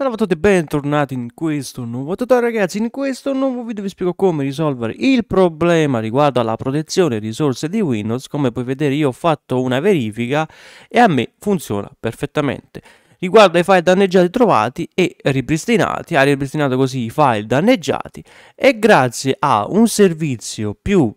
Salve a tutti e bentornati in questo nuovo tutorial ragazzi, in questo nuovo video vi spiego come risolvere il problema riguardo alla protezione risorse di Windows, come puoi vedere io ho fatto una verifica e a me funziona perfettamente. Riguardo ai file danneggiati trovati e ripristinati, ha ripristinato così i file danneggiati e grazie a un servizio più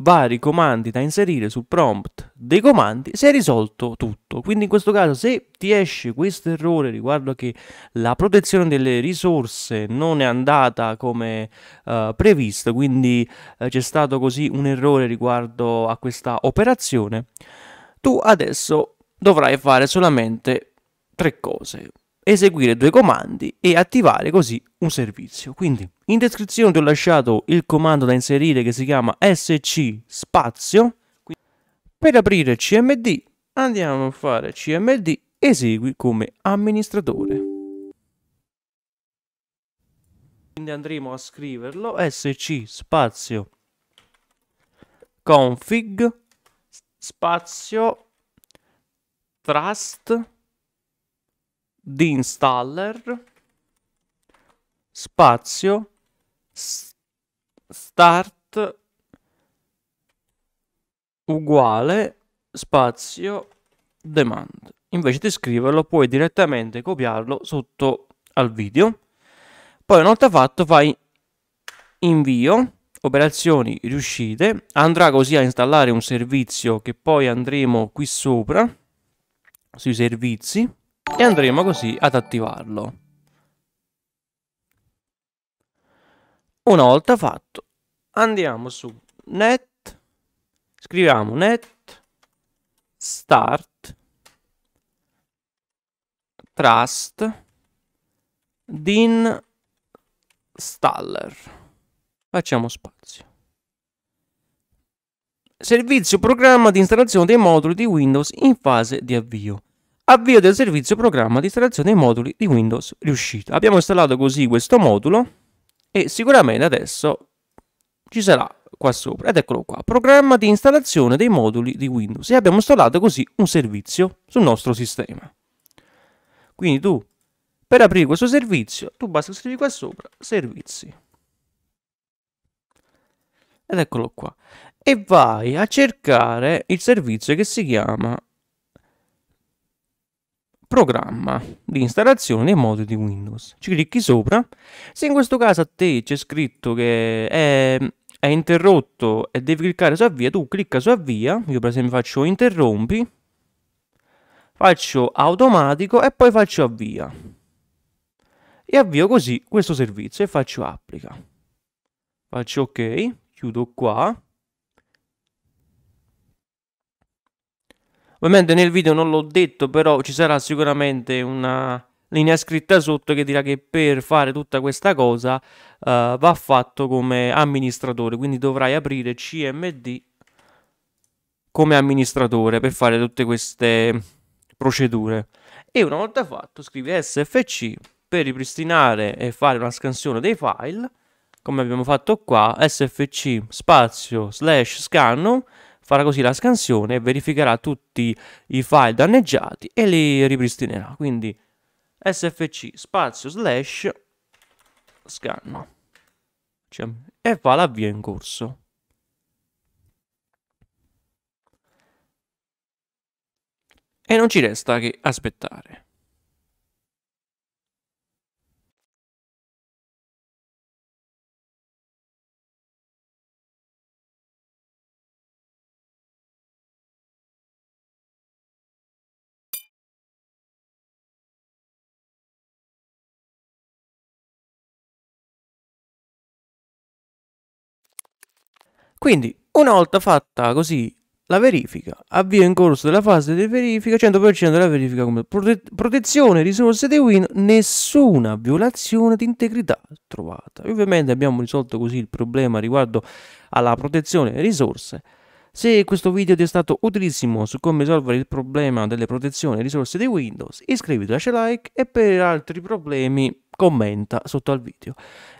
vari comandi da inserire sul prompt dei comandi si è risolto tutto quindi in questo caso se ti esce questo errore riguardo che la protezione delle risorse non è andata come eh, previsto quindi eh, c'è stato così un errore riguardo a questa operazione tu adesso dovrai fare solamente tre cose eseguire due comandi e attivare così un servizio. Quindi in descrizione ti ho lasciato il comando da inserire che si chiama sc spazio. Per aprire cmd andiamo a fare cmd esegui come amministratore. Quindi andremo a scriverlo sc spazio config spazio trust di installer spazio start uguale spazio demand invece di scriverlo puoi direttamente copiarlo sotto al video poi una volta fatto fai invio operazioni riuscite andrà così a installare un servizio che poi andremo qui sopra sui servizi e andremo così ad attivarlo. Una volta fatto, andiamo su net, scriviamo net start trust din staller. Facciamo spazio. Servizio programma di installazione dei moduli di Windows in fase di avvio avvio del servizio programma di installazione dei moduli di Windows riuscita. Abbiamo installato così questo modulo e sicuramente adesso ci sarà qua sopra ed eccolo qua, programma di installazione dei moduli di Windows e abbiamo installato così un servizio sul nostro sistema. Quindi tu per aprire questo servizio tu basta scrivere qua sopra servizi ed eccolo qua e vai a cercare il servizio che si chiama programma di installazione dei mod di Windows. Ci clicchi sopra. Se in questo caso a te c'è scritto che è, è interrotto e devi cliccare su avvia, tu clicca su avvia. Io per esempio faccio interrompi, faccio automatico e poi faccio avvia. E avvio così questo servizio e faccio applica. Faccio ok, chiudo qua Ovviamente nel video non l'ho detto, però ci sarà sicuramente una linea scritta sotto che dirà che per fare tutta questa cosa uh, va fatto come amministratore, quindi dovrai aprire CMD come amministratore per fare tutte queste procedure. E una volta fatto scrivi SFC per ripristinare e fare una scansione dei file, come abbiamo fatto qua, SFC spazio slash scanno Farà così la scansione, e verificherà tutti i file danneggiati e li ripristinerà. Quindi sfc spazio slash scan cioè, e fa l'avvio in corso. E non ci resta che aspettare. Quindi, una volta fatta così la verifica, avvio in corso della fase di verifica, 100% della verifica come prote protezione risorse di win, nessuna violazione di integrità trovata. Ovviamente abbiamo risolto così il problema riguardo alla protezione risorse. Se questo video ti è stato utilissimo su come risolvere il problema delle protezioni risorse di Windows, iscriviti, lascia like e per altri problemi commenta sotto al video.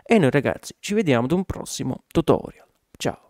E noi ragazzi ci vediamo ad un prossimo tutorial. Ciao!